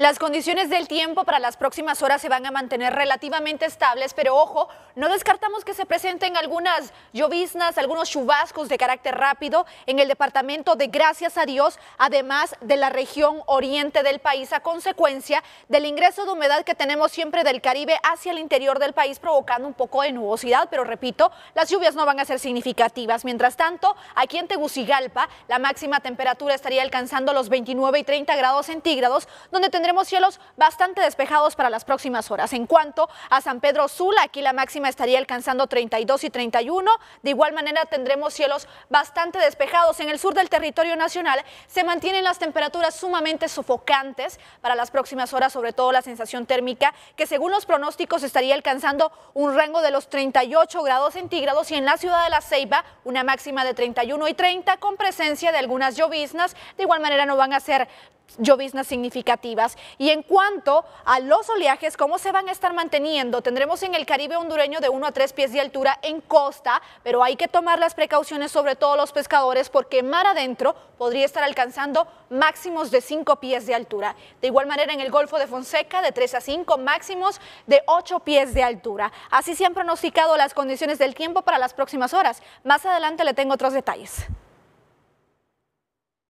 Las condiciones del tiempo para las próximas horas se van a mantener relativamente estables, pero ojo, no descartamos que se presenten algunas lloviznas, algunos chubascos de carácter rápido en el departamento de Gracias a Dios, además de la región oriente del país, a consecuencia del ingreso de humedad que tenemos siempre del Caribe hacia el interior del país, provocando un poco de nubosidad, pero repito, las lluvias no van a ser significativas. Mientras tanto, aquí en Tegucigalpa, la máxima temperatura estaría alcanzando los 29 y 30 grados centígrados, donde tendremos tendremos cielos bastante despejados para las próximas horas. En cuanto a San Pedro Sula, aquí la máxima estaría alcanzando 32 y 31. De igual manera tendremos cielos bastante despejados. En el sur del territorio nacional se mantienen las temperaturas sumamente sofocantes para las próximas horas, sobre todo la sensación térmica, que según los pronósticos estaría alcanzando un rango de los 38 grados centígrados y en la ciudad de La Ceiba una máxima de 31 y 30 con presencia de algunas lloviznas. De igual manera no van a ser lloviznas significativas. Y en cuanto a los oleajes, ¿cómo se van a estar manteniendo? Tendremos en el Caribe hondureño de 1 a 3 pies de altura en costa, pero hay que tomar las precauciones sobre todo los pescadores porque mar adentro podría estar alcanzando máximos de 5 pies de altura. De igual manera en el Golfo de Fonseca de 3 a 5, máximos de 8 pies de altura. Así se han pronosticado las condiciones del tiempo para las próximas horas. Más adelante le tengo otros detalles.